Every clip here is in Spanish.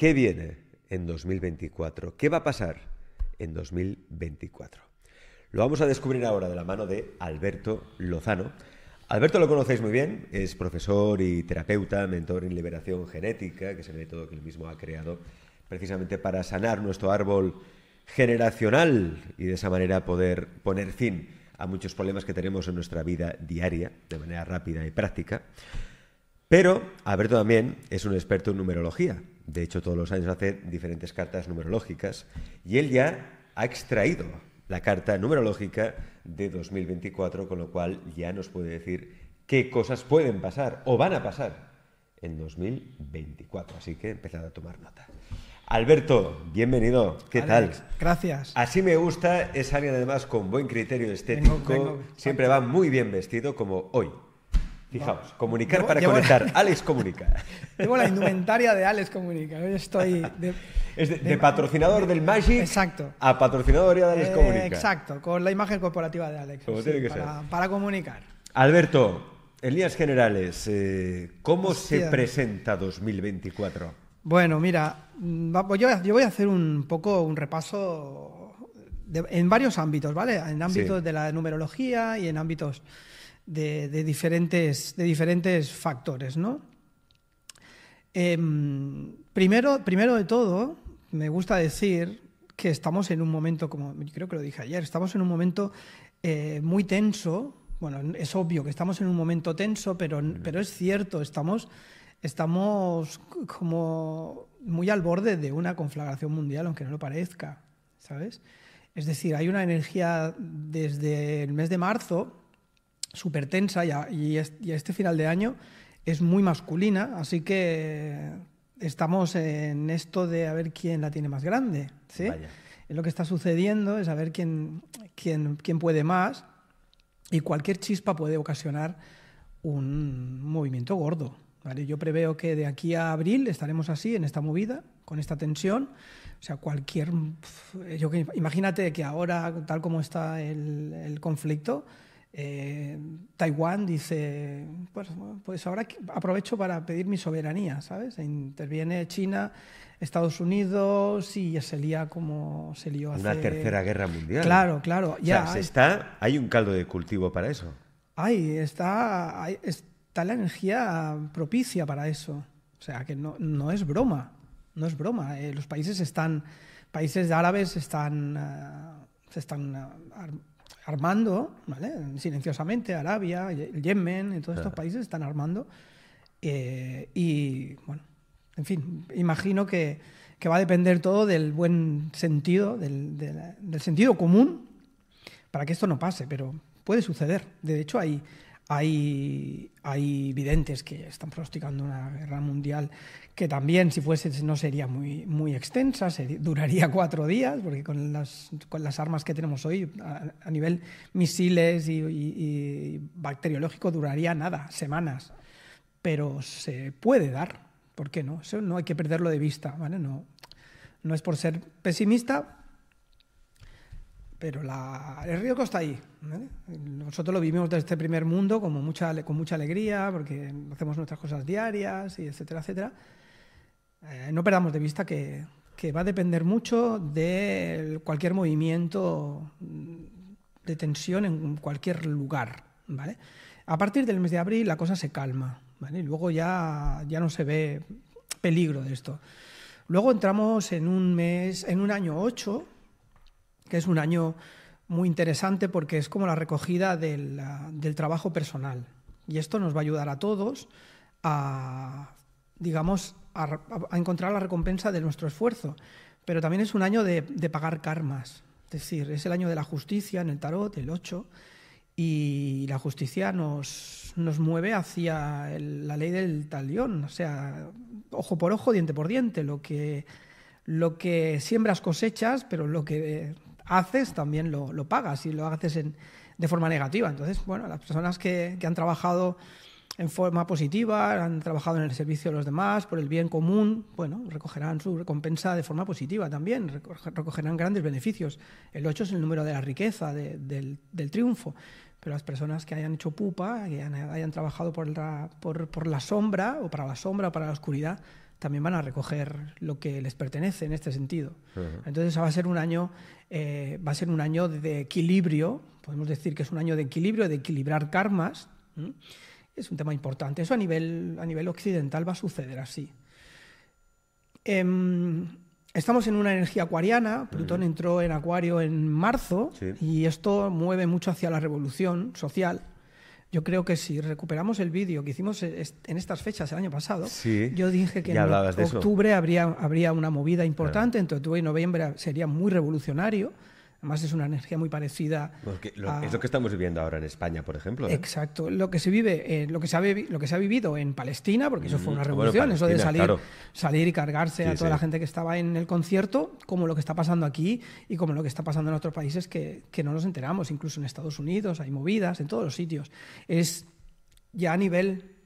¿Qué viene en 2024? ¿Qué va a pasar en 2024? Lo vamos a descubrir ahora de la mano de Alberto Lozano. Alberto lo conocéis muy bien, es profesor y terapeuta, mentor en liberación genética, que es el método que él mismo ha creado precisamente para sanar nuestro árbol generacional y de esa manera poder poner fin a muchos problemas que tenemos en nuestra vida diaria de manera rápida y práctica. Pero Alberto también es un experto en numerología, de hecho, todos los años hace diferentes cartas numerológicas y él ya ha extraído la carta numerológica de 2024, con lo cual ya nos puede decir qué cosas pueden pasar o van a pasar en 2024. Así que empezad a tomar nota. Alberto, bienvenido. ¿Qué tal? Gracias. Así me gusta, es alguien además con buen criterio estético, siempre va muy bien vestido como hoy. Fijaos, comunicar para comentar. conectar. Alex comunica. Tengo la indumentaria de Alex comunica. estoy de, patrocinador del Magic exacto. a patrocinador de Alex eh, comunica. Exacto, con la imagen corporativa de Alex. Como tiene que para, ser. para comunicar. Alberto, en líneas generales, eh, ¿cómo se presenta 2024? Bueno, mira, mm, pues yo, voy a hacer un poco un repaso en varios ámbitos, ¿vale? En ámbitos de la numerología y en ámbitos de, diferentes, de diferentes factores. ¿no? Em, primero, primero de todo, me gusta decir que estamos en un momento, como creo que lo dije ayer, estamos en un momento eh, muy tenso. Bueno, es obvio que estamos en un momento tenso, pero, pero es cierto, estamos, estamos como muy al borde de una conflagración mundial, aunque no lo parezca, ¿sabes? Es decir, hay una energía desde el mes de marzo, súper tensa y, a, este final de año es muy masculina, así que estamos en esto de a ver quién la tiene más grande. ¿sí? Lo que está sucediendo es a ver quién, quién, puede más y cualquier chispa puede ocasionar un movimiento gordo. Yo preveo que de aquí a abril estaremos así, en esta movida, con esta tensión. O sea, cualquier... imagínate que ahora, tal como está el conflicto, eh, Taiwán dice, pues, pues ahora aprovecho para pedir mi soberanía, ¿sabes? E interviene China, Estados Unidos y se lía como se lió hace... Una tercera guerra mundial. Claro, claro. Ya. está, hay un caldo de cultivo para eso. Ay, está, hay, está la energía propicia para eso. O sea, que no, es broma, no es broma. Eh, los países están, países árabes están, eh, se están armando, ¿vale? Silenciosamente, Arabia, Yemen, en todos estos países están armando. Eh, y bueno, en fin, imagino que, que, va a depender todo del buen sentido, del, del, del, sentido común, para que esto no pase, pero puede suceder. De hecho, hay, hay, videntes que están pronosticando una guerra mundial que también, si fuese, no sería muy, extensa, duraría cuatro días, porque con las, armas que tenemos hoy, a, nivel misiles y, bacteriológico, duraría nada, semanas. Pero se puede dar, ¿por qué no? Eso no hay que perderlo de vista, ¿vale? No, no es por ser pesimista, pero la, el riesgo está ahí. Nosotros lo vivimos desde este primer mundo como mucha, con mucha alegría, porque hacemos nuestras cosas diarias, y etcétera, etcétera. Eh, no perdamos de vista que, va a depender mucho de cualquier movimiento de tensión en cualquier lugar. ¿vale? A partir del mes de abril la cosa se calma, y luego ya, ya no se ve peligro de esto. Luego entramos en un mes, en un año 8, que es un año muy interesante porque es como la recogida ah, del, trabajo personal. Y esto nos va a ayudar a todos a, digamos, a, encontrar la recompensa de nuestro esfuerzo. Pero también es un año de, pagar karmas. Es decir, es el año de la justicia en el tarot, el 8, y la justicia nos, mueve hacia la ley del talión, o sea, ojo por ojo, diente por diente, lo que, lo que siembras cosechas, pero lo que haces, también lo, lo pagas y lo haces en, de forma negativa. Entonces, bueno, las personas que, han trabajado en forma positiva, han trabajado en el servicio de los demás, por el bien común, bueno, recogerán su recompensa de forma positiva también, recogerán grandes beneficios. El 8 es el número de la riqueza, del, triunfo. Pero las personas que hayan hecho pupa, que hayan, trabajado por la, por, la sombra, o para la sombra, para la oscuridad, también van a recoger lo que les pertenece en este sentido. Entonces va a ser un año, eh, va a ser un año de equilibrio, podemos decir que es un año de equilibrio, de equilibrar karmas. Es un tema importante. Eso a nivel, a nivel occidental va a suceder así. Em, estamos en una energía acuariana, Plutón entró en Acuario en marzo y esto mueve mucho hacia la revolución social. Yo creo que si recuperamos el vídeo que hicimos eh, en estas fechas el año pasado, yo dije que en octubre habría, habría una movida importante, entonces octubre y noviembre sería muy revolucionario. Además es una energía muy parecida. Es lo que estamos viviendo ahora en España, por ejemplo. Exacto. Lo que se vive, eh, lo, que se ha, vivido en Palestina, porque eso fue una mm, revolución, eso de salir, salir y cargarse a toda la gente que estaba en el concierto, como lo que está pasando aquí y como lo que está pasando en otros países que, que no nos enteramos, incluso en Estados Unidos, hay movidas, en todos los sitios. Es ya a nivel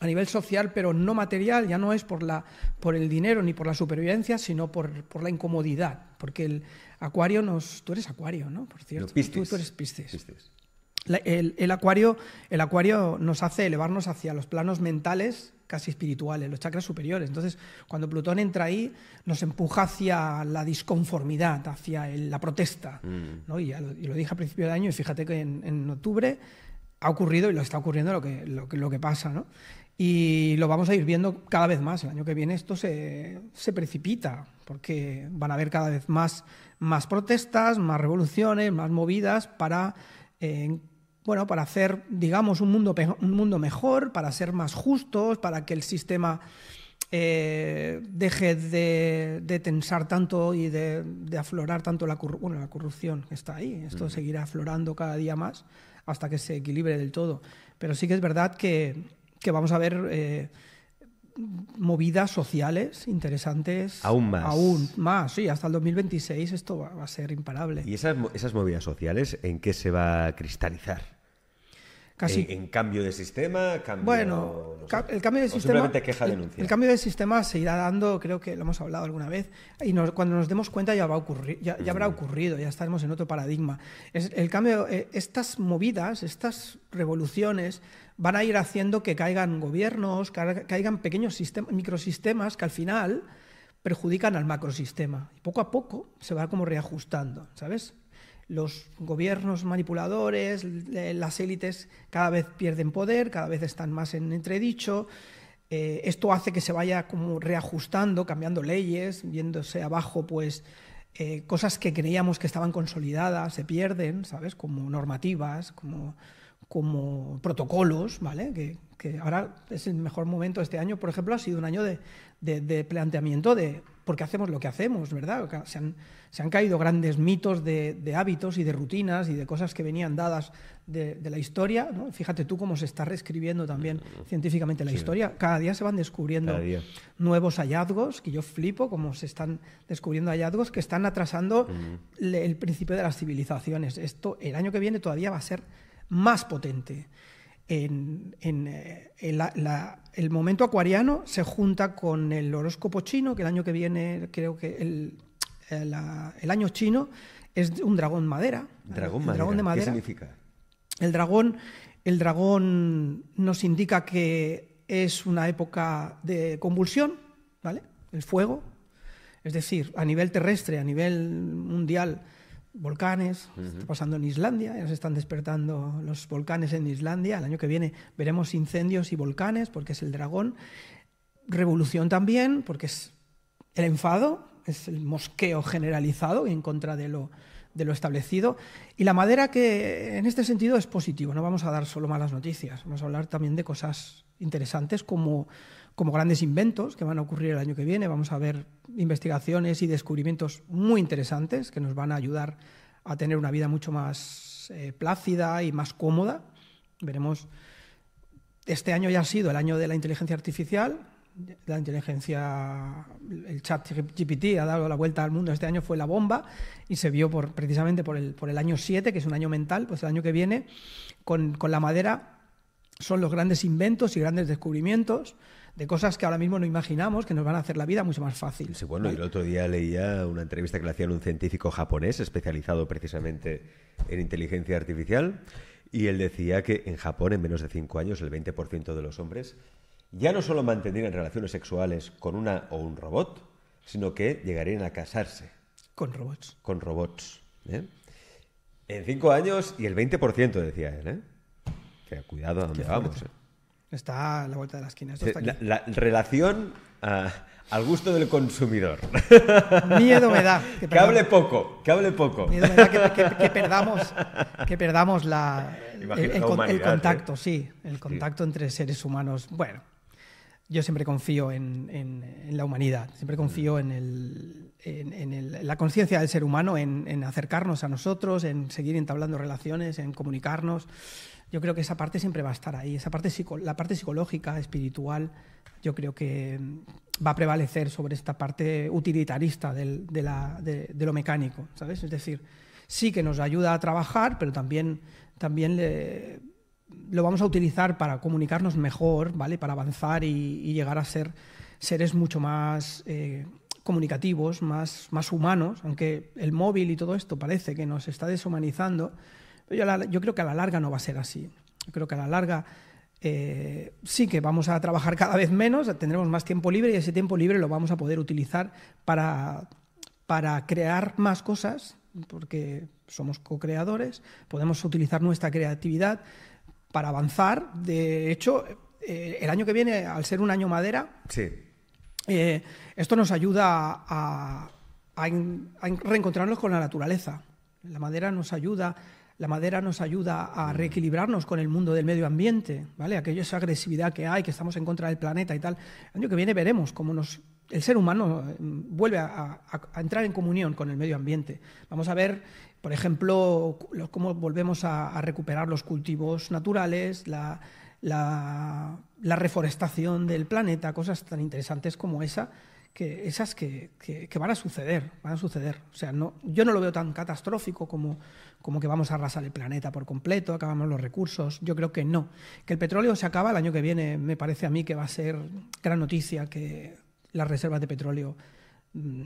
a nivel social, pero no material, ya no es por, la, por el dinero ni por la supervivencia, sino por, por la incomodidad, porque el, Acuario nos. Tú eres Acuario, ¿no? Por cierto. Tú, eres Piscis. el, acuario, el acuario nos hace elevarnos hacia los planos mentales casi espirituales, los chakras superiores. Entonces, cuando Plutón entra ahí, nos empuja hacia la disconformidad, hacia la protesta. Mm. Y, lo, dije a principio de año, y fíjate que en, octubre ha ocurrido y lo está ocurriendo lo que, lo que pasa. ¿no? y lo vamos a ir viendo cada vez más. El año que viene esto se, precipita, porque van a haber cada vez más, más protestas, más revoluciones, más movidas para, eh, bueno, para hacer, digamos, un mundo, un mundo mejor, para ser más justos, para que el sistema eh, deje de, tensar tanto y de, aflorar tanto la, la corrupción que está ahí. Esto mm. seguirá aflorando cada día más hasta que se equilibre del todo. Pero sí que es verdad que que vamos a ver eh, movidas sociales interesantes. Aún más. Aún más, sí, hasta el 2026 esto va, a ser imparable. ¿Y esas, esas movidas sociales en qué se va a cristalizar? Eh, ¿En cambio de sistema? Cambio, bueno, el cambio de sistema. queja El, cambio de sistema se irá dando, creo que lo hemos hablado alguna vez, y cuando nos demos cuenta ya, ya, habrá ocurrido, ya estaremos en otro paradigma. el cambio, eh, estas movidas, estas revoluciones van a ir haciendo que caigan gobiernos, caigan pequeños sistemas, microsistemas que al final perjudican al macrosistema. Y poco a poco se va como reajustando, ¿sabes? los gobiernos manipuladores, las élites cada vez pierden poder, cada vez están más en entredicho. Eh, esto hace que se vaya como reajustando, cambiando leyes, viéndose abajo, pues eh, cosas que creíamos que estaban consolidadas se pierden, ¿sabes? Como normativas, como, como protocolos, ¿vale? Que, ahora es el mejor momento este año, por ejemplo, ha sido un año de planteamiento de porque hacemos lo que hacemos, ¿verdad? Se han, se han caído grandes mitos de, hábitos y de rutinas y de cosas que venían dadas de, la historia. Fíjate tú cómo se está reescribiendo también mm, mm, mm. científicamente la historia. Cada día se van descubriendo nuevos hallazgos, que yo flipo cómo se están descubriendo hallazgos que están atrasando el principio de las civilizaciones. Esto el año que viene todavía va a ser más potente en, eh, el, momento acuariano se junta con el horóscopo chino, que el año que viene, creo que el, eh, año chino es un dragón madera. ¿Dragón, madera? ¿Qué significa? El dragón, el dragón nos indica que es una época de convulsión, ¿vale? El fuego. Es decir, a nivel terrestre, a nivel mundial, volcanes, está pasando en Islandia, ya se están despertando los volcanes en Islandia, el año que viene veremos incendios y volcanes porque es el dragón, revolución también porque es el enfado, es el mosqueo generalizado en contra de lo, de lo establecido. Y la madera que en este sentido es positivo, no vamos a dar solo malas noticias, vamos a hablar también de cosas interesantes como como grandes inventos que van a ocurrir el año que viene. Vamos a ver investigaciones y descubrimientos muy interesantes que nos van a ayudar a tener una vida mucho más eh, plácida y más cómoda. Veremos, este año ya ha sido el año de la inteligencia artificial, la inteligencia, el chat GPT ha dado la vuelta al mundo, este año fue la bomba y se vio por, precisamente por el, por el año 7, que es un año mental, pues el año que viene, con, con la madera son los grandes inventos y grandes descubrimientos de cosas que ahora mismo no imaginamos que nos van a hacer la vida mucho más fácil. Sí, bueno, y el otro día leía una entrevista que le hacían un científico japonés especializado precisamente en inteligencia artificial y él decía que en Japón en menos de cinco años el 20% de los hombres ya no solo mantendrían relaciones sexuales con una o un robot, sino que llegarían a casarse. Con robots. Con robots. ¿eh? En cinco años y el 20% decía él. ¿eh? cuidado a dónde vamos. Está a la vuelta de la esquina. Eh, la, relación ah, al gusto del consumidor. Miedo me da. Que, hable poco, que hable poco. Miedo me da que, perdamos, que perdamos la, el, contacto, ¿eh? sí. El contacto entre seres humanos. Bueno, yo siempre confío en, la humanidad, siempre confío en, el, en la conciencia del ser humano, en acercarnos a nosotros, en seguir entablando relaciones, en comunicarnos yo creo que esa parte siempre va a estar ahí, esa parte la parte psicológica, espiritual, yo creo que mm, va a prevalecer sobre esta parte utilitarista de, lo mecánico, ¿sabes? Es decir, sí que nos ayuda a trabajar, pero también, también lo vamos a utilizar para comunicarnos mejor, ¿vale? Para avanzar y, llegar a ser seres mucho más eh, comunicativos, más, más humanos, aunque el móvil y todo esto parece que nos está deshumanizando yo, creo que a la larga no va a ser así. Yo creo que a la larga eh, sí que vamos a trabajar cada vez menos, tendremos más tiempo libre y ese tiempo libre lo vamos a poder utilizar para, para crear más cosas, porque somos co-creadores, podemos utilizar nuestra creatividad para avanzar. De hecho, eh, el año que viene, al ser un año madera, eh, esto nos ayuda a, reencontrarnos con la naturaleza. La madera nos ayuda la madera nos ayuda a mm. reequilibrarnos con el mundo del medio ambiente, ¿vale? Aquella esa agresividad que hay, que estamos en contra del planeta y tal. El año que viene veremos cómo nos, el ser humano mm, vuelve a, entrar en comunión con el medio ambiente. Vamos a ver, por ejemplo, cómo volvemos a, recuperar los cultivos naturales, la reforestación del planeta, cosas tan interesantes como esa que esas que, van a suceder, van a suceder. O sea, no, yo no lo veo tan catastrófico como, como que vamos a arrasar el planeta por completo, acabamos los recursos. Yo creo que no. Que el petróleo se acaba el año que viene, me parece a mí que va a ser gran noticia que las reservas de petróleo mm,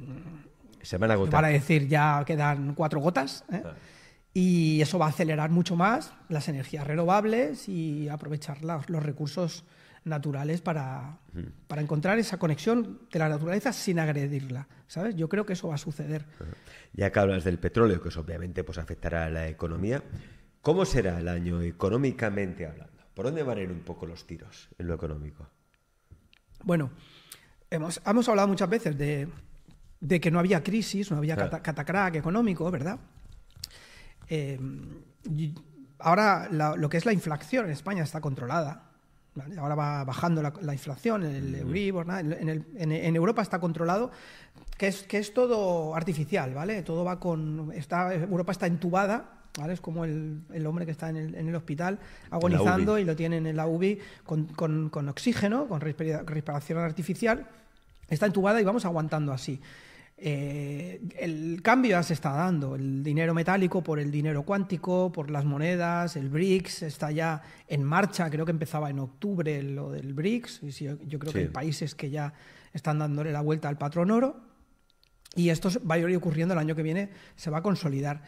se van a agotar. para decir ya quedan cuatro gotas. ¿eh? Ah. Y eso va a acelerar mucho más las energías renovables y aprovechar los recursos naturales para, encontrar esa conexión de la naturaleza sin agredirla, ¿sabes? Yo creo que eso va a suceder. Ya que hablas del petróleo, que eso obviamente pues, afectará a la economía, ¿cómo será el año económicamente hablando? ¿Por dónde van a ir un poco los tiros en lo económico? Bueno, hemos, hemos hablado muchas veces de, que no había crisis, no había catacrack económico, ¿verdad? Eh, ahora lo que es la inflación en España está controlada, ahora va bajando la, inflación, el Euribor, en, Europa está controlado, que es, que es todo artificial, ¿vale? Todo va con... Está, Europa está entubada ¿Vale? Es como el, hombre que está en el, hospital agonizando y lo tienen en la UBI con, con oxígeno, con respiración artificial. Está entubada y vamos aguantando así. Eh, el cambio ya se está dando, el dinero metálico por el dinero cuántico, por las monedas, el BRICS está ya en marcha, creo que empezaba en octubre lo del BRICS, y yo, creo que hay países que ya están dándole la vuelta al patrón oro, y esto va a ir ocurriendo el año que viene, se va a consolidar.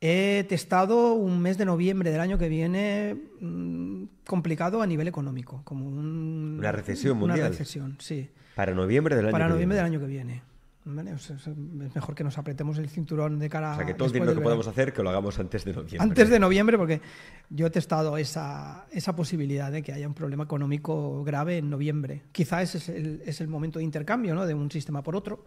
He testado un mes de noviembre del año que viene mm, complicado a nivel económico, como una recesión mundial. Una recesión, sí. Para noviembre del año Para noviembre del año que viene es mejor que nos apretemos el cinturón de cara a. O sea, que todo el que podamos hacer, que lo hagamos antes de noviembre. Antes de noviembre, porque yo he testado esa, posibilidad de que haya un problema económico grave en noviembre. quizás es el, momento de intercambio, ¿no? De un sistema por otro,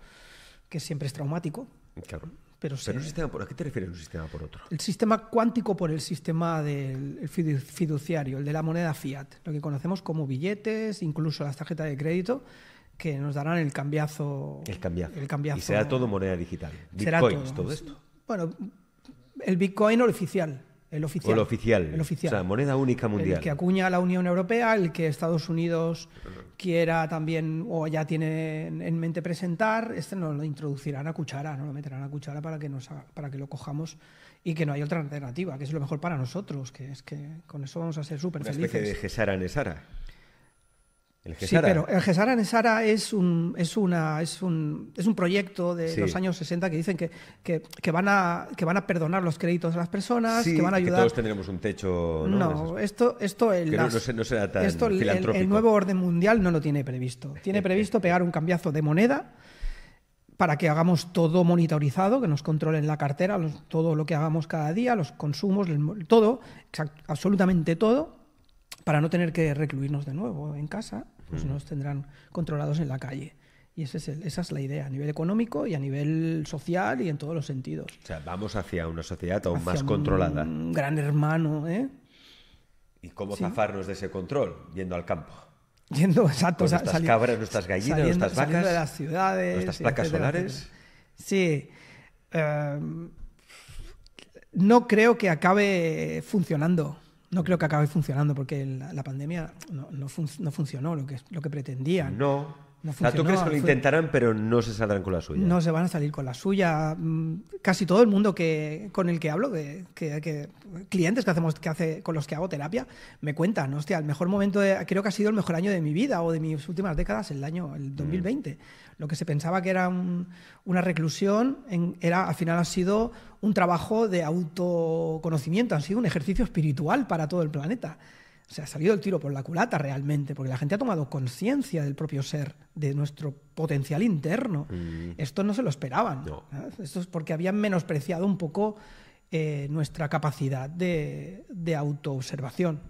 que siempre es traumático. Claro. Pero, un sistema por, ¿A qué te refieres un sistema por otro? El sistema cuántico por el sistema del fiduciario, el de la moneda fiat, lo que conocemos como billetes, incluso las tarjetas de crédito que nos darán el cambiazo. El cambiazo. Y será todo moneda digital. Bitcoins, todo. esto. Bueno, el Bitcoin oficial. El oficial. el oficial. O sea, moneda única mundial. El que acuña la Unión Europea, el que Estados Unidos quiera también o ya tiene en mente presentar, este nos lo introducirán a cuchara, no lo meterán a cuchara para que, nos para que lo cojamos y que no hay otra alternativa, que es lo mejor para nosotros, que es que con eso vamos a ser súper felices. Una especie de Gesara Sí, pero el Gesara es un, es, una, es, un, es un proyecto de los años 60 que dicen que, van a, que van a perdonar los créditos a las personas, que van a ayudar. Que todos tendremos un techo. No, esto, esto, el, no, el, nuevo orden mundial no lo tiene previsto. Tiene eh, previsto eh, pegar eh. un cambiazo de moneda para que hagamos todo monitorizado, que nos controlen la cartera, todo lo que hagamos cada día, los consumos, todo, absolutamente todo para no tener que recluirnos de nuevo en casa, pues nos tendrán controlados en la calle. Y esa es la idea, a nivel económico y a nivel social y en todos los sentidos. O sea, vamos hacia una sociedad aún más controlada. Un gran hermano, ¿eh? ¿Y cómo zafarnos de ese control? Yendo al campo. Yendo, exacto. Con nuestras cabras, nuestras gallinas, nuestras vacas. de las ciudades. Nuestras placas solares. Sí. Em, no creo que acabe funcionando no creo que acabe funcionando porque la, pandemia no, funcionó lo que, lo que pretendían. No, no ¿tú crees que lo intentarán, pero no se saldrán con la suya? No se van a salir con la suya. Mm, casi todo el mundo que, con el que hablo, clientes que hacemos, que hace, con los que hago terapia, me cuentan, hostia, el mejor momento, creo que ha sido el mejor año de mi vida o de mis últimas décadas, el año, 2020. Mm. Lo que se pensaba que era una reclusión, en, era, al final ha sido un trabajo de autoconocimiento, ha sido un ejercicio espiritual para todo el planeta se ha salido el tiro por la culata realmente, porque la gente ha tomado conciencia del propio ser, de nuestro potencial interno. Mm. Esto no se lo esperaban. Esto es porque habían menospreciado un poco eh, nuestra capacidad de, autoobservación.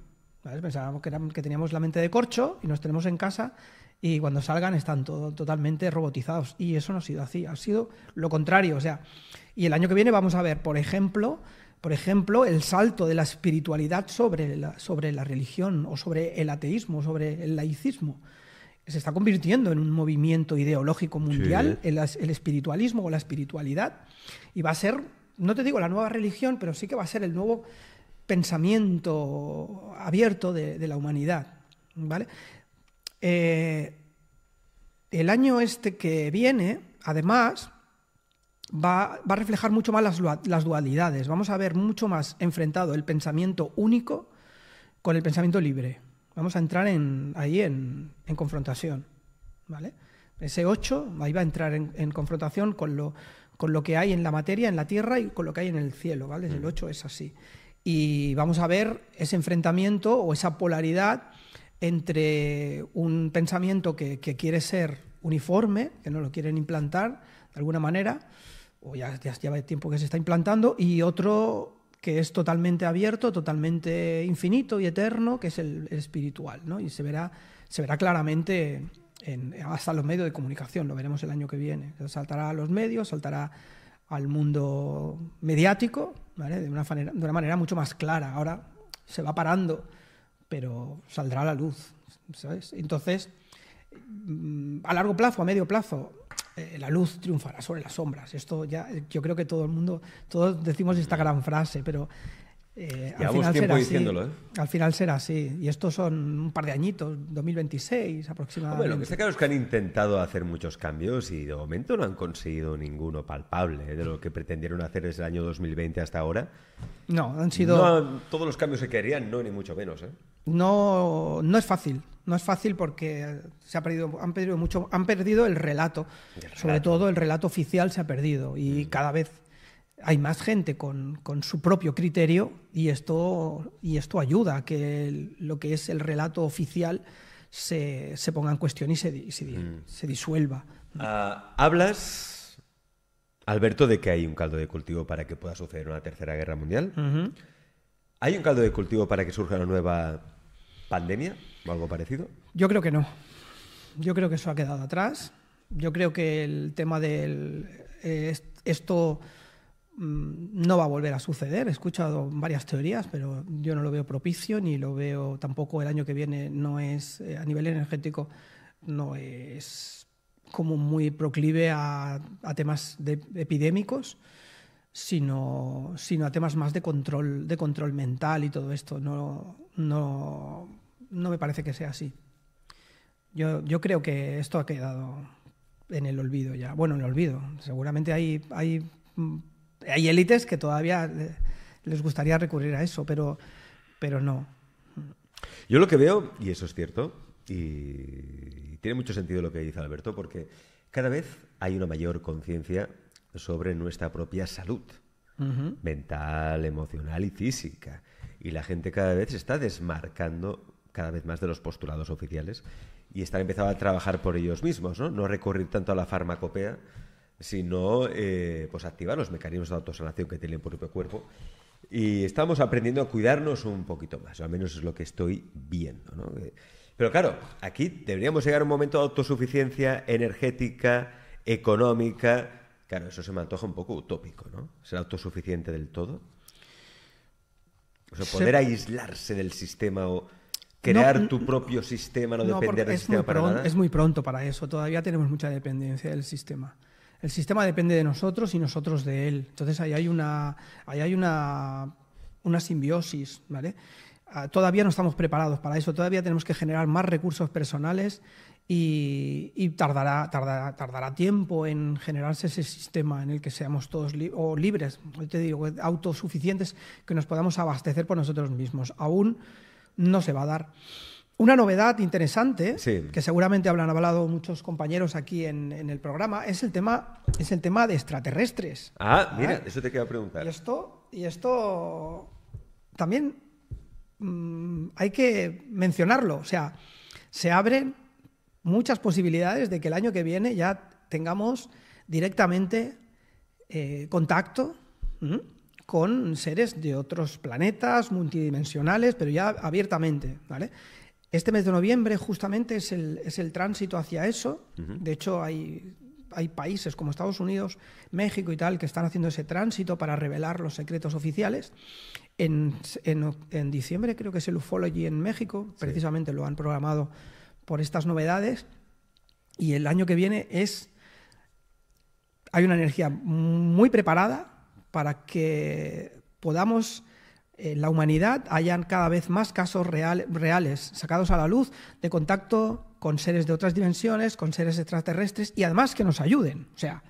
Pensábamos que, teníamos la mente de corcho y nos tenemos en casa y cuando salgan están totalmente robotizados. Y eso no ha sido así, ha sido lo contrario. O sea, y el año que viene vamos a ver, por ejemplo, por ejemplo, el salto de la espiritualidad sobre la, sobre la religión o sobre el ateísmo, sobre el laicismo. Se está convirtiendo en un movimiento ideológico mundial el, espiritualismo o la espiritualidad y va a ser, no te digo la nueva religión, pero sí que va a ser el nuevo pensamiento abierto de, la humanidad. ¿vale? Eh, el año este que viene, además, va, a reflejar mucho más las, dualidades. Vamos a ver mucho más enfrentado el pensamiento único con el pensamiento libre. Vamos a entrar en, ahí en, confrontación. ¿vale? Ese 8 va a entrar en, confrontación con lo, que hay en la materia, en la tierra y con lo que hay en el cielo. ¿vale? El 8 mm. es así. Y vamos a ver ese enfrentamiento o esa polaridad entre un pensamiento que, que quiere ser uniforme, que no lo quieren implantar de alguna manera, o ya, ya lleva tiempo que se está implantando, y otro que es totalmente abierto, totalmente infinito y eterno, que es el, espiritual, ¿no? Y se verá, se verá claramente hasta los medios de comunicación, lo veremos el año que viene. Saltará a los medios, saltará al mundo mediático, De una, manera, de una manera mucho más clara. Ahora se va parando, pero saldrá a la luz, Entonces, mm, a largo plazo, a medio plazo, eh, la luz triunfará sobre las sombras. Esto ya, yo creo que todo el mundo, todos decimos esta gran frase, pero eh, al final tiempo será diciéndolo, así, ¿eh? Al final será así. Y estos son un par de añitos, 2026 aproximadamente. Bueno, lo que está claro es que han intentado hacer muchos cambios y de momento no han conseguido ninguno palpable ¿eh? de lo que pretendieron hacer desde el año 2020 hasta ahora. No, han sido. No todos los cambios que querían, no, ni mucho menos. ¿eh? No, no es fácil. No es fácil porque se ha perdido, han perdido mucho, han perdido el relato. Sobre todo el relato oficial se ha perdido y mm. cada vez hay más gente con, su propio criterio y esto, y esto ayuda a que lo que es el relato oficial se, ponga en cuestión y se, mm. se, disuelva. Ah, Hablas, Alberto, de que hay un caldo de cultivo para que pueda suceder una tercera guerra mundial. ¿Hay un caldo de cultivo para que surja una nueva pandemia o algo parecido? Yo creo que no. Yo creo que eso ha quedado atrás. Yo creo que el tema del... Eh, esto Mm, no va a volver a suceder. He escuchado varias teorías, pero yo no lo veo propicio, ni lo veo tampoco el año que viene, no es, eh, a nivel energético, no es como muy proclive a, temas de, epidémicos, sino, sino a temas más de control, de control mental y todo esto. No, no, me parece que sea así. Yo, creo que esto ha quedado en el olvido ya. Bueno, en el olvido. Seguramente hay, hay mm, hay élites que todavía eh, les gustaría recurrir a eso, pero, pero no. Yo lo que veo, y eso es cierto, y tiene mucho sentido lo que dice Alberto, porque cada vez hay una mayor conciencia sobre nuestra propia salud mental, emocional y física. Y la gente cada vez se está desmarcando cada vez más de los postulados oficiales y están empezando a trabajar por ellos mismos, ¿no? No recurrir tanto a la farmacopea, sino eh, pues activar los mecanismos de autosanación que tiene el propio cuerpo. Y estamos aprendiendo a cuidarnos un poquito más, o al menos es lo que estoy viendo. ¿no? Eh, pero claro, aquí deberíamos llegar a un momento de autosuficiencia energética, económica. Claro, eso se me antoja un poco utópico, ¿no? Ser autosuficiente del todo. O sea, poder aislarse del sistema o crear tu propio sistema, no, depender del sistema para nada. Es muy pronto para eso, todavía tenemos mucha dependencia del sistema el sistema depende de nosotros y nosotros de él. Entonces ahí hay una, hay una, simbiosis, ¿vale? Ah, todavía no estamos preparados para eso, todavía tenemos que generar más recursos personales y, tardará, tardará, tardará, tiempo en generarse ese sistema en el que seamos todos libres, te digo, autosuficientes, que nos podamos abastecer por nosotros mismos. Aún no se va a dar. Una novedad interesante, que seguramente habrán hablado muchos compañeros aquí en, el programa, es el, tema, es el tema de extraterrestres. Ah, mira, eso te a preguntar. Y esto, y esto también mm, hay que mencionarlo. O sea, se abren muchas posibilidades de que el año que viene ya tengamos directamente eh, contacto con seres de otros planetas, multidimensionales, pero ya abiertamente, ¿vale? Este mes de noviembre justamente es el, es el tránsito hacia eso. De hecho, hay, hay países como Estados Unidos, México y tal que están haciendo ese tránsito para revelar los secretos oficiales. En, en, diciembre creo que es el Ufology en México, precisamente lo han programado por estas novedades. Y el año que viene es... Hay una energía muy preparada para que podamos eh, la humanidad hayan cada vez más casos reales sacados a la luz de contacto con seres de otras dimensiones, con seres extraterrestres y además que nos ayuden. O sea,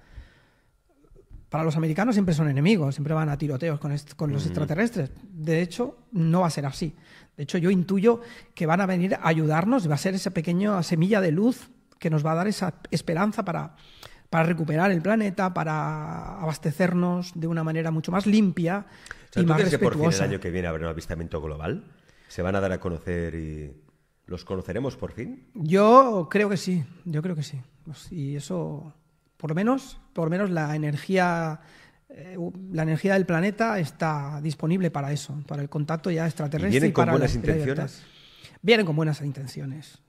para los americanos siempre son enemigos, siempre van a tiroteos con, los extraterrestres. De hecho, no va a ser así. De hecho, yo intuyo que van a venir a ayudarnos, va a ser esa pequeña semilla de luz que nos va a dar esa esperanza para, para recuperar el planeta, para abastecernos de una manera mucho más limpia y crees que por fin el año que viene habrá un avistamiento global? ¿Se van a dar a conocer y los conoceremos por fin? Yo creo que sí, yo creo que sí. Pues, y eso, por lo menos, por lo menos la energía eh, la energía del planeta está disponible para eso, para el contacto ya extraterrestre. ¿Y vienen con para buenas intenciones? Vienen con buenas intenciones.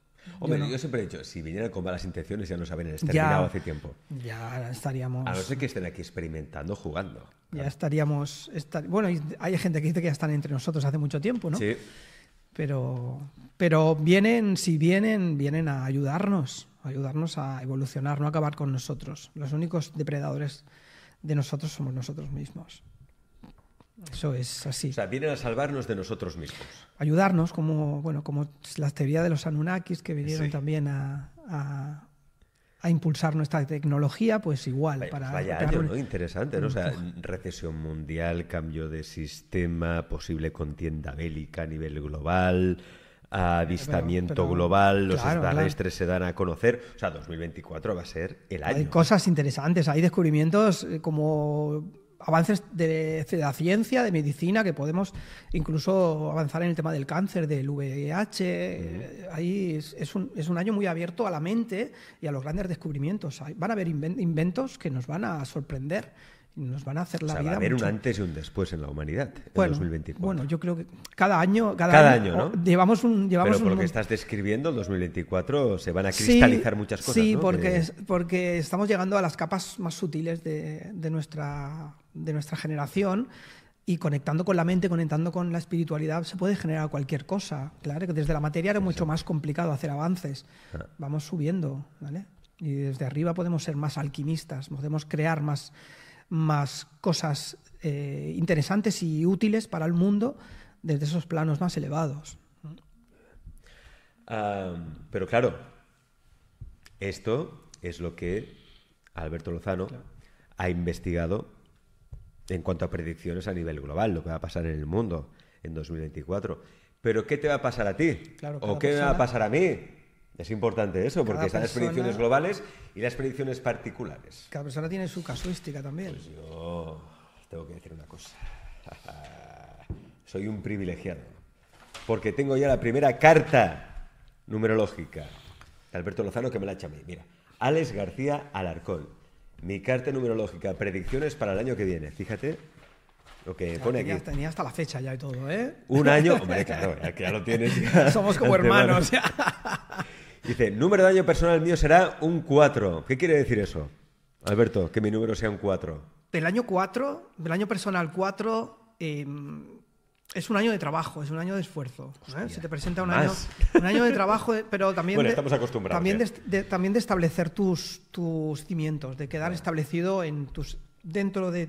Hombre, yo, siempre he dicho, si vinieran con malas intenciones ya nos habrían exterminado hace tiempo. Ya estaríamos... A no ser que estén aquí experimentando, jugando. Ya estaríamos... Bueno, hay gente que dice que ya están entre nosotros hace mucho tiempo, ¿no? Sí. Pero, pero vienen, si vienen, vienen a ayudarnos, a ayudarnos a evolucionar, no a acabar con nosotros. Los únicos depredadores de nosotros somos nosotros mismos. Eso es así. O sea, vienen a salvarnos de nosotros mismos. Ayudarnos, como, bueno, como la teoría de los Anunnakis que vinieron también a, impulsar nuestra tecnología, pues igual. para vaya año, ¿no? Interesante, ¿no? O sea, recesión mundial, cambio de sistema, posible contienda bélica a nivel global avistamiento global, los extraterrestres se dan a conocer. O sea, 2024 va a ser el año. Hay cosas interesantes, hay descubrimientos eh, como avances de, la ciencia, de medicina, que podemos incluso avanzar en el tema del cáncer, del VIH. Ahí es, un, es, un, año muy abierto a la mente y a los grandes descubrimientos. Van a haber inventos que nos van a sorprender. Nos van a hacer la o sea, vida. Va a haber un antes y un después en la humanidad bueno, en 2024. Bueno, yo creo que cada año. Cada, año, ¿no? Llevamos un. Llevamos Pero por lo que estás describiendo, el 2024 se van a cristalizar muchas cosas. Sí, porque, porque estamos llegando a las capas más sutiles de, de nuestra de nuestra generación y conectando con la mente, conectando con la espiritualidad, se puede generar cualquier cosa. Claro que desde la materia era mucho más complicado hacer avances. Vamos subiendo, ¿vale? Y desde arriba podemos ser más alquimistas, podemos crear más, más cosas eh, interesantes y útiles para el mundo desde esos planos más elevados. Ah, pero claro, esto es lo que Alberto Lozano ha investigado en cuanto a predicciones a nivel global, lo que va a pasar en el mundo en 2024. Pero ¿qué te va a pasar a ti? ¿O qué me va a pasar a mí? Es importante eso, porque están las predicciones globales y las predicciones particulares. Cada persona tiene su casuística también. Pues yo tengo que decir una cosa. Soy un privilegiado, porque tengo ya la primera carta numerológica de Alberto Lozano que me la echa a mí. Mira, Alex García Alarcón, mi carta numerológica, predicciones para el año que viene. Fíjate lo que pone aquí. Tenía hasta la fecha ya y todo, ¿eh? Un año, hombre, claro, ya, lo tienes. Somos como hermanos. Dice, número de año personal mío será un 4. ¿Qué quiere decir eso, Alberto? Que mi número sea un 4. Del año 4, del año personal 4, es un año de trabajo, es un año de esfuerzo. ¿eh? Se te presenta un año, un año, de trabajo, eh, pero también, ¿eh? de, también, establecer tus, tus cimientos, de quedar establecido en tus, dentro de,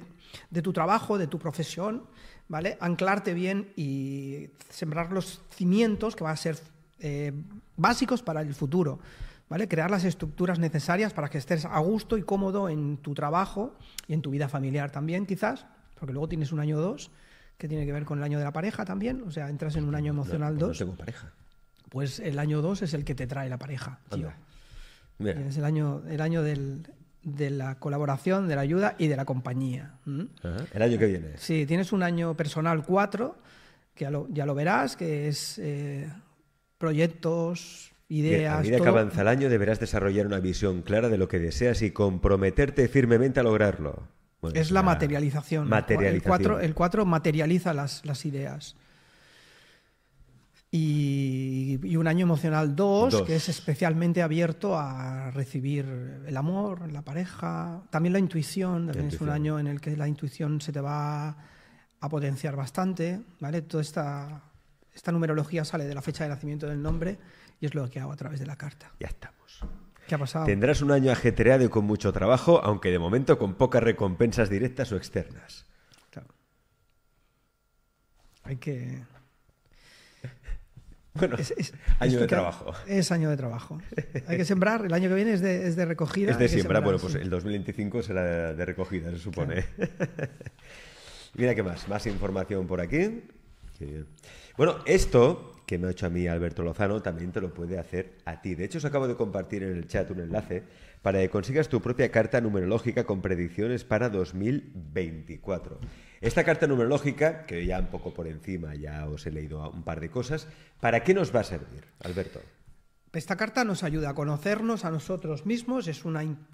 tu trabajo, de tu profesión, ¿vale? anclarte bien y sembrar los cimientos que van a ser básicos para el futuro. ¿Vale? Crear las estructuras necesarias para que estés a gusto y cómodo en tu trabajo y en tu vida familiar también, quizás, porque luego tienes un año o dos que tiene que ver con el año de la pareja también. O sea, entras en un año emocional 2. pues pareja. Pues el año 2 es el que te trae la pareja. Tío. Es el año, el año de la colaboración, de la ayuda y de la compañía. El año que viene. Sí, tienes un año personal 4, que ya lo, verás, que es eh, proyectos, ideas. A medida que avanza el año deberás desarrollar una visión clara de lo que deseas y comprometerte firmemente a lograrlo es la materialización. El, 4, materializa las, ideas. Y, un año emocional 2, que es especialmente abierto a recibir el amor, la pareja, también la intuición, también es un año en el que la intuición se te va a potenciar bastante, ¿vale? Toda esta numerología sale de la fecha de nacimiento del nombre y es lo que hago a través de la carta. Ya estamos. Tendrás un año ajetreado y con mucho trabajo, aunque de momento con pocas recompensas directas o externas. Claro. Hay que. Bueno, es, año de trabajo. Es año de trabajo. Hay que sembrar, el año que viene es de, recogida. Es de siembra, bueno, pues el 2025 será de recogida, se supone. Mira qué más, más información por aquí bien. Bueno, esto que me ha hecho a mí Alberto Lozano también te lo puede hacer a ti. De hecho, os acabo de compartir en el chat un enlace para que consigas tu propia carta numerológica con predicciones para 2024. Esta carta numerológica, que ya un poco por encima ya os he leído un par de cosas, ¿para qué nos va a servir, Alberto? Esta carta nos ayuda a conocernos a nosotros mismos, es, un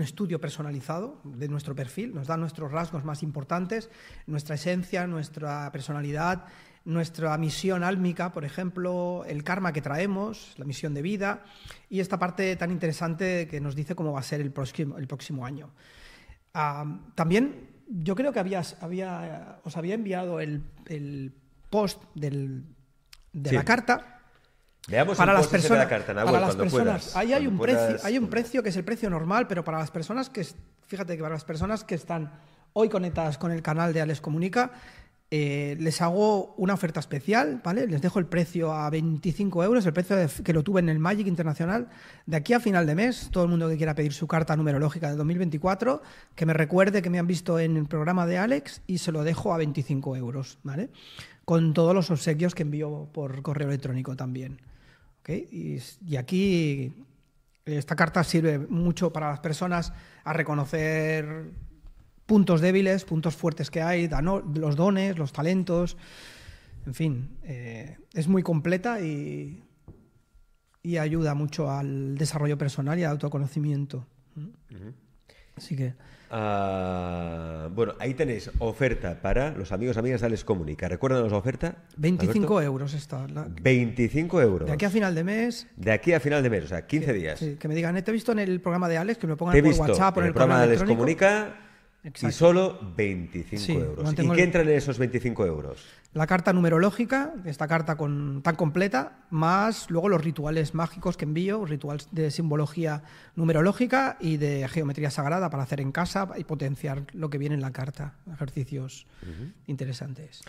estudio personalizado de nuestro perfil, nos da nuestros rasgos más importantes, nuestra esencia, nuestra personalidad, nuestra misión álmica, por ejemplo, el karma que traemos, la misión de vida y esta parte tan interesante que nos dice cómo va a ser el próximo, año. también yo creo que os había enviado el, post de la carta para las personas, las personas, ahí hay un precio, hay un precio que es el precio normal, pero para las personas que fíjate que para las personas que están hoy conectadas con el canal de Alex Comunica eh, les hago una oferta especial, ¿vale? Les dejo el precio a 25 euros, el precio que lo tuve en el Magic Internacional. De aquí a final de mes, todo el mundo que quiera pedir su carta numerológica de 2024, que me recuerde que me han visto en el programa de Alex y se lo dejo a 25 euros, ¿vale? Con todos los obsequios que envío por correo electrónico también. Y, aquí esta carta sirve mucho para las personas a reconocer puntos débiles, puntos fuertes que hay, los dones, los talentos, en fin, eh, es muy completa y, ayuda mucho al desarrollo personal y al autoconocimiento. ¿Mm? Así que Ah, bueno, ahí tenéis oferta para los amigos y amigas de Alex Comunica. Recuerdan la oferta? 25 euros está. 25 euros. De aquí a final de mes. De aquí a final de mes, o sea, 15 días. que me digan, eh, te he visto en el programa de Alex, que me lo pongan por visto? WhatsApp, por el, el programa de Alex Comunica. Y solo 25 euros. ¿Y qué entra en esos 25 euros? La carta numerológica, esta carta con, tan completa, más luego los rituales mágicos que envío, rituales de simbología numerológica y de geometría sagrada para hacer en casa y potenciar lo que viene en la carta. Ejercicios interesantes.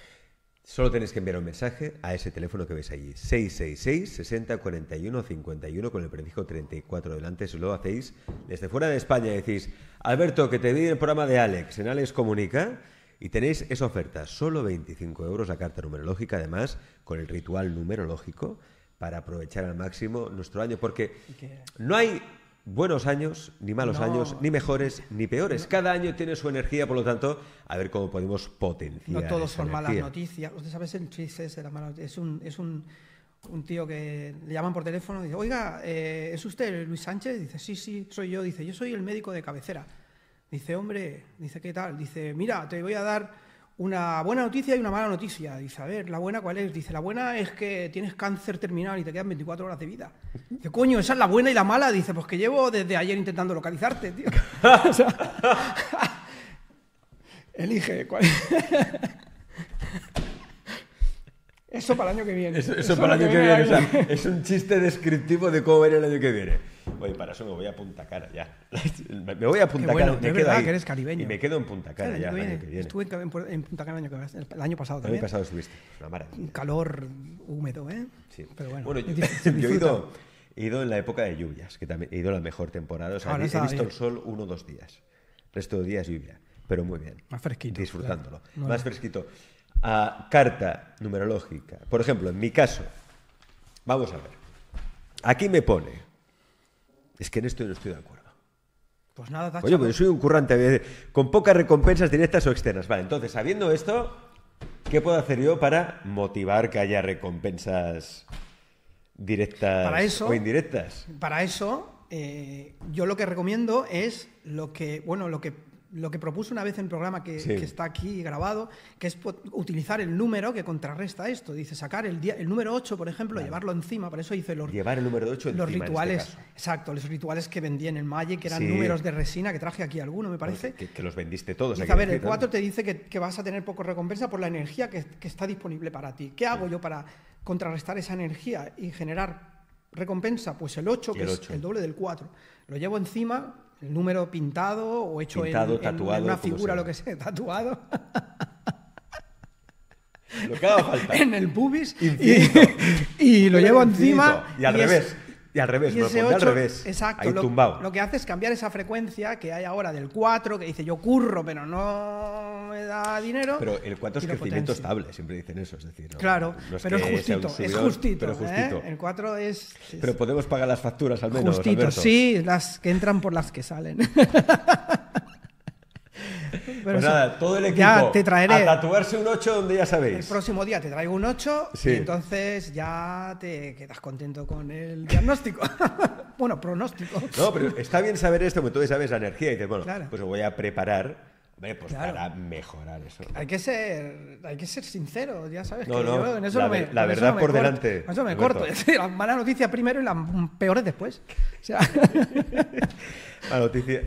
Solo tenéis que enviar un mensaje a ese teléfono que veis allí, 666 60 41 51 con el prefijo 34 delante. Si lo hacéis desde fuera de España, decís, Alberto, que te vi el programa de Alex, en Alex Comunica, y tenéis esa oferta, solo 25 euros la carta numerológica, además con el ritual numerológico para aprovechar al máximo nuestro año, porque no hay buenos años, ni malos años, ni mejores, ni peores. Cada año tiene su energía, por lo tanto, a ver cómo podemos potenciar. No todos son malas noticias. Usted sabe, en chistes, es un, es un, tío que le llaman por teléfono y dice, oiga, eh, ¿es usted Luis Sánchez? Dice, sí, sí, soy yo. Dice, yo soy el médico de cabecera. Dice, hombre, dice, ¿qué tal? Dice, mira, te voy a dar una buena noticia y una mala noticia. Dice, a ver, ¿la buena cuál es? Dice, la buena es que tienes cáncer terminal y te quedan 24 horas de vida. Dice, coño, esa es la buena y la mala. Dice, pues que llevo desde ayer intentando localizarte, tío. elige cuál. eso para el año que viene. Eso, para el año que viene. es un chiste descriptivo de cómo era el año que viene. Oye, para eso me voy a Punta Cara ya. me voy a Punta Cara. Me quedo eres caribeño. Y me quedo en Punta Cara ya el año que viene. Estuve en, Punta Cara el año, el año pasado también. El año pasado estuviste. Una maravilla. Un calor húmedo, ¿eh? Sí. Pero bueno, bueno yo, he ido... He ido en la época de lluvias, que también he ido la mejor temporada. O sea, he, visto el sol uno o dos días. El resto de días lluvia. Pero muy bien. Más fresquito. Disfrutándolo. Más fresquito. A ah, carta numerológica. Por ejemplo, en mi caso, vamos a ver. Aquí me pone es que en esto yo no estoy de acuerdo. Pues nada, tacho. Oye, pues yo soy un currante con pocas recompensas directas o externas. Vale, entonces, sabiendo esto, ¿qué puedo hacer yo para motivar que haya recompensas directas o indirectas? Para eso, eh, yo lo que recomiendo es lo que, bueno, lo que lo que propuso una vez en el programa que, está aquí grabado, que es utilizar el número que contrarresta esto. Dice, sacar el, día, el número 8, por ejemplo, llevarlo encima. Por eso hice los, Llevar el número 8 los este rituales. Exacto, los rituales que vendí en el malle, que eran números de resina, que traje aquí alguno, me parece. Pues que, los vendiste todos. a ver, el 4 te dice que, vas a tener poco recompensa por la energía que, está disponible para ti. ¿Qué hago yo para contrarrestar esa energía y generar recompensa? Pues el 8, que es el doble del 4. Lo llevo encima el número pintado o hecho en, una figura, lo que sea, tatuado. Lo que falta. En el pubis. Y, lo llevo encima. Y al revés. Y al revés, lo lo, que hace es cambiar esa frecuencia que hay ahora del 4, que dice yo curro, pero no me da dinero. Pero el 4 es crecimiento estable, siempre dicen eso. Es decir, claro, pero es justito, es ¿eh? justito. Pero El 4 es, Pero podemos pagar las facturas al menos. Justito, sí, las que entran por las que salen. Pero pues nada, todo el equipo ya te traeré a tatuarse un 8 donde ya sabéis. El próximo día te traigo un 8 y entonces ya te quedas contento con el diagnóstico. bueno, pronóstico. No, pero está bien saber esto, porque tú sabes la energía y dices, bueno, pues voy a preparar pues para mejorar eso. Hay que ser, hay que ser sincero, ya sabes. la, verdad por delante. eso me corto. Es decir, las malas noticias primero y las peores después. O sea.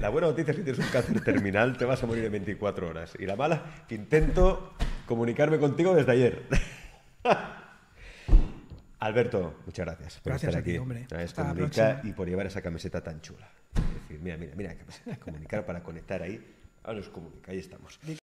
La, buena noticia es que tienes un cáncer terminal, te vas a morir en 24 horas. Y la mala, que intento comunicarme contigo desde ayer. Alberto, muchas gracias por gracias estar a ti, aquí, hombre. y por llevar esa camiseta tan chula. Es decir, mira, mira, mira, camiseta, comunicar para conectar ahí. Ahora nos comunica, ahí estamos.